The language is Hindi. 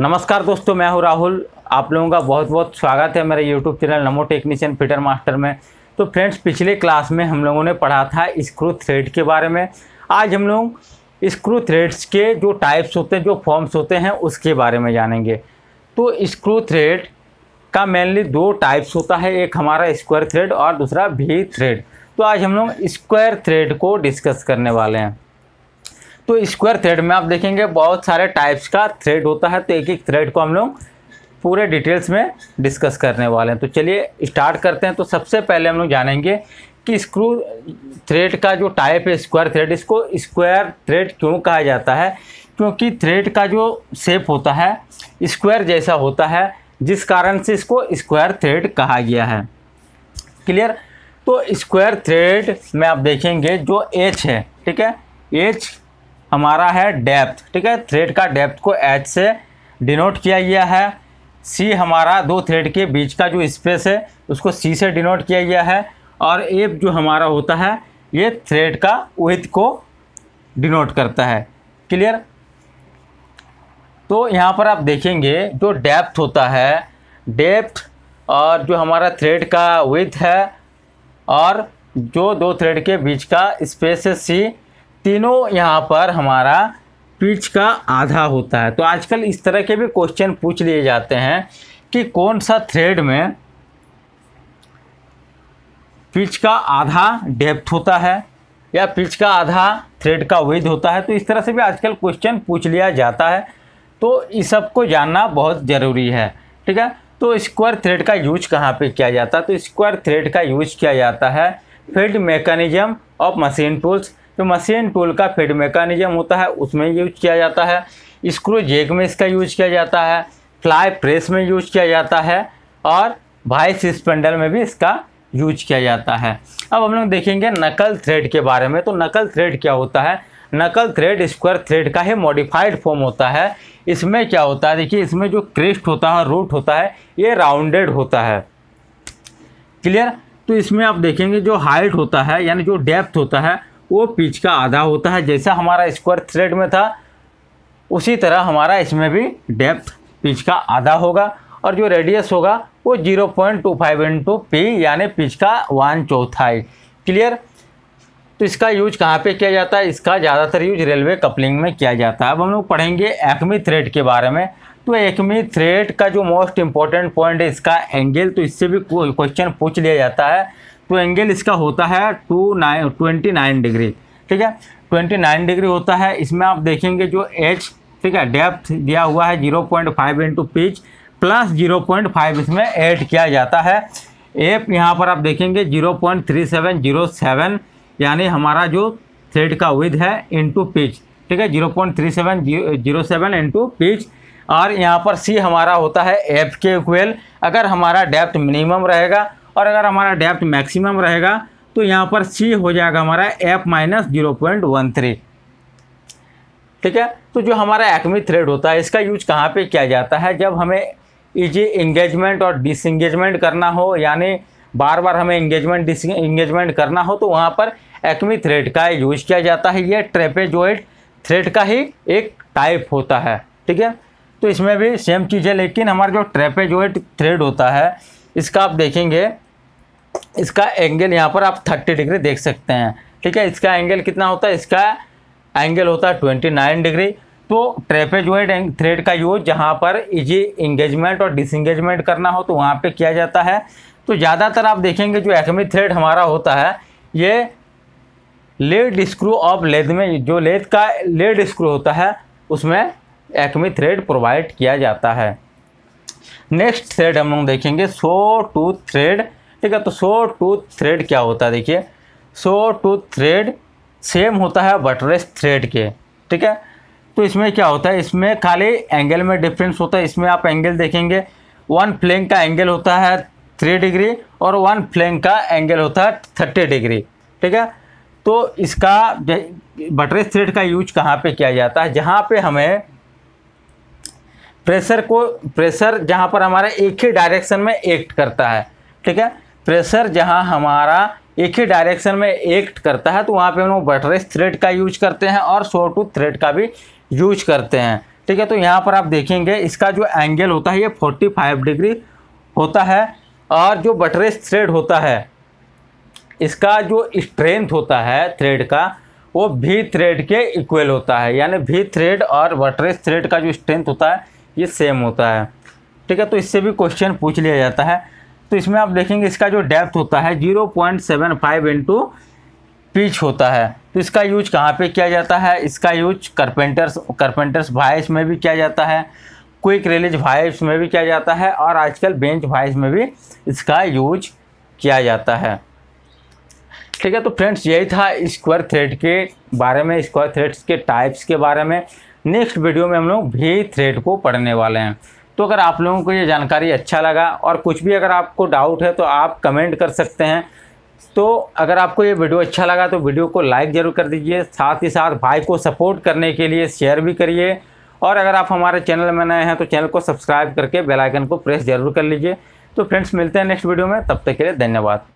नमस्कार दोस्तों मैं हूं राहुल आप लोगों का बहुत बहुत स्वागत है मेरे YouTube channel Namo technician fitter master में तो फ्रेंड्स पिछले क्लास में हम लोगों ने पढ़ा था स्क्रू थ्रेड के बारे में आज हम लोग स्क्रू थ्रेड्स के जो टाइप्स होते हैं जो फॉर्म्स होते हैं उसके बारे में जानेंगे तो स्क्रू थ्रेड का मेनली दो टाइप्स होता है एक हमारा स्क्वायर थ्रेड और दूसरा भी थ्रेड तो आज हम लोग स्क्वायर थ्रेड को डिस्कस करने वाले हैं तो स्क्वायर थ्रेड में आप देखेंगे बहुत सारे टाइप्स का थ्रेड होता है तो एक एक थ्रेड को हम लोग पूरे डिटेल्स में डिस्कस करने वाले हैं तो चलिए स्टार्ट करते हैं तो सबसे पहले हम लोग जानेंगे कि स्क्रू थ्रेड का जो टाइप है स्क्वायर थ्रेड इसको स्क्वायर थ्रेड क्यों कहा जाता है क्योंकि थ्रेड का जो शेप होता है स्क्वायर जैसा होता है जिस कारण से इसको स्क्वायर थ्रेड कहा गया है क्लियर तो स्क्वायर थ्रेड में आप देखेंगे जो एच है ठीक है एच हमारा है डेप्थ ठीक है थ्रेड का डेप्थ को एच से डिनोट किया गया है सी हमारा दो थ्रेड के बीच का जो स्पेस है उसको सी से डिनोट किया गया है और एफ जो हमारा होता है ये थ्रेड का विथ को डिनोट करता है क्लियर तो यहाँ पर आप देखेंगे जो डेप्थ होता है डेप्थ और जो हमारा थ्रेड का विथ है और जो दो थ्रेड के बीच का स्पेस है सी तीनों यहाँ पर हमारा पिच का आधा होता है तो आजकल इस तरह के भी क्वेश्चन पूछ लिए जाते हैं कि कौन सा थ्रेड में पिच का आधा डेप्थ होता है या पिच का आधा थ्रेड का वेद होता है तो इस तरह से भी आजकल क्वेश्चन पूछ लिया जाता है तो इस सब को जानना बहुत ज़रूरी है ठीक है तो स्क्वायर थ्रेड का यूज कहाँ पे किया जाता है तो स्क्वायर थ्रेड का यूज किया जाता है field mechanism of machine tools तो मशीन टूल का फिट मेकानिज्म होता है उसमें यूज किया जाता है स्क्रू जेक में इसका यूज किया जाता है फ्लाई प्रेस में यूज किया जाता है और भाई स्पेंडल में भी इसका यूज किया जाता है अब हम लोग देखेंगे नकल थ्रेड के बारे में तो नकल थ्रेड क्या होता है नकल थ्रेड स्क्वायर थ्रेड का ही मॉडिफाइड फॉर्म होता है इसमें क्या होता है देखिए इसमें जो क्रिस्ट होता है रूट होता है ये राउंडेड होता है क्लियर तो इसमें आप देखेंगे जो हाइट होता है यानी जो डेप्थ होता है वो पिच का आधा होता है जैसा हमारा स्क्वायर थ्रेड में था उसी तरह हमारा इसमें भी डेप्थ पिच का आधा होगा और जो रेडियस होगा वो zero point two five into P यानी पिच का वन चौथाई क्लियर तो इसका यूज कहाँ पे किया जाता है इसका ज़्यादातर यूज रेलवे कपलिंग में किया जाता है अब हम लोग पढ़ेंगे एक्मी थ्रेड के बारे में तो एक्मी थ्रेड का जो मोस्ट इम्पॉर्टेंट पॉइंट है इसका एंगल तो इससे भी क्वेश्चन पूछ लिया जाता है तो एंगल इसका होता है two nine twenty nine degree ठीक है ट्वेंटी नाइन डिग्री होता है इसमें आप देखेंगे जो एच ठीक है डेप्थ दिया हुआ है zero point five into pitch plus zero point five इसमें ऐड किया जाता है एप यहाँ पर आप देखेंगे zero point three seven zero seven यानी हमारा जो थ्रेड का विद है इंटू पिच ठीक है zero point three seven zero seven into pitch और यहाँ पर सी हमारा होता है एफ के इक्वल अगर हमारा डेप्थ मिनिमम रहेगा और अगर हमारा डेप्थ मैक्सिमम रहेगा तो यहाँ पर सी हो जाएगा हमारा F minus zero point one three ठीक है तो जो हमारा एक्मी थ्रेड होता है इसका यूज कहाँ पे किया जाता है जब हमें इजी इंगेजमेंट और डिसंगेजमेंट करना हो यानी बार बार हमें इंगेजमेंट डिस इंगेजमेंट करना हो तो वहाँ पर एक्मी थ्रेड का यूज किया जाता है ये ट्रेपेजोइड थ्रेड का ही एक टाइप होता है ठीक है तो इसमें भी सेम चीज़ है लेकिन हमारा जो ट्रेपेजोइड थ्रेड होता है इसका आप देखेंगे इसका एंगल यहाँ पर आप थर्टी डिग्री देख सकते हैं ठीक है इसका एंगल कितना होता है इसका एंगल होता है ट्वेंटी नाइन डिग्री तो ट्रेपेजोइड थ्रेड का यूज जहाँ पर इजी इंगेजमेंट और डिसंगेजमेंट करना हो तो वहाँ पे किया जाता है तो ज़्यादातर आप देखेंगे जो एक्मी थ्रेड हमारा होता है ये लेड स्क्रू ऑफ लेद में जो लेद का लेड स्क्रू होता है उसमें एक्मी थ्रेड प्रोवाइड किया जाता है नेक्स्ट थ्रेड हम लोग देखेंगे सो टू थ्रेड ठीक है तो सो टूथ थ्रेड क्या होता है देखिए सो टूथ थ्रेड सेम होता है बटरेस थ्रेड के ठीक है तो इसमें क्या होता है इसमें खाली एंगल में डिफरेंस होता है इसमें आप एंगल देखेंगे वन फ्लैंक का एंगल होता है थ्री डिग्री और वन फ्लैंक का एंगल होता है थर्टी डिग्री ठीक है तो इसका बटरेस थ्रेड का यूज कहाँ पे किया जाता है जहाँ पे हमें प्रेशर को प्रेशर जहाँ पर हमारा एक ही डायरेक्शन में एक्ट करता है ठीक है प्रेशर जहाँ हमारा एक ही डायरेक्शन में एक्ट करता है तो वहाँ पे हम लोग बटरेस थ्रेड का यूज करते हैं और शो टूथ थ्रेड का भी यूज करते हैं ठीक है तो यहाँ पर आप देखेंगे इसका जो एंगल होता है ये 45 डिग्री होता है और जो बटरेस थ्रेड होता है इसका जो स्ट्रेंथ होता है थ्रेड का वो भी थ्रेड के इक्वल होता है यानी भी थ्रेड और बटरेस थ्रेड का जो स्ट्रेंथ होता है ये सेम होता है ठीक है तो इससे भी क्वेश्चन पूछ लिया जाता है तो इसमें आप देखेंगे इसका जो डेप्थ होता है zero point seven five into pitch होता है तो इसका यूज कहाँ पे किया जाता है इसका यूज कारपेंटर्स कारपेंटर्स वाइस में भी किया जाता है क्विक रिलीज वाइस में भी किया जाता है और आजकल बेंच वाइस में भी इसका यूज किया जाता है ठीक है तो फ्रेंड्स यही था स्क्वायर थ्रेड के बारे में स्क्वायर थ्रेड्स के टाइप्स के बारे में नेक्स्ट वीडियो में हम लोग भी थ्रेड को पढ़ने वाले हैं तो अगर आप लोगों को ये जानकारी अच्छा लगा और कुछ भी अगर आपको डाउट है तो आप कमेंट कर सकते हैं तो अगर आपको ये वीडियो अच्छा लगा तो वीडियो को लाइक ज़रूर कर दीजिए साथ ही साथ भाई को सपोर्ट करने के लिए शेयर भी करिए और अगर आप हमारे चैनल में नए हैं तो चैनल को सब्सक्राइब करके बेल आइकन को प्रेस जरूर कर लीजिए तो फ्रेंड्स मिलते हैं नेक्स्ट वीडियो में तब तक के लिए धन्यवाद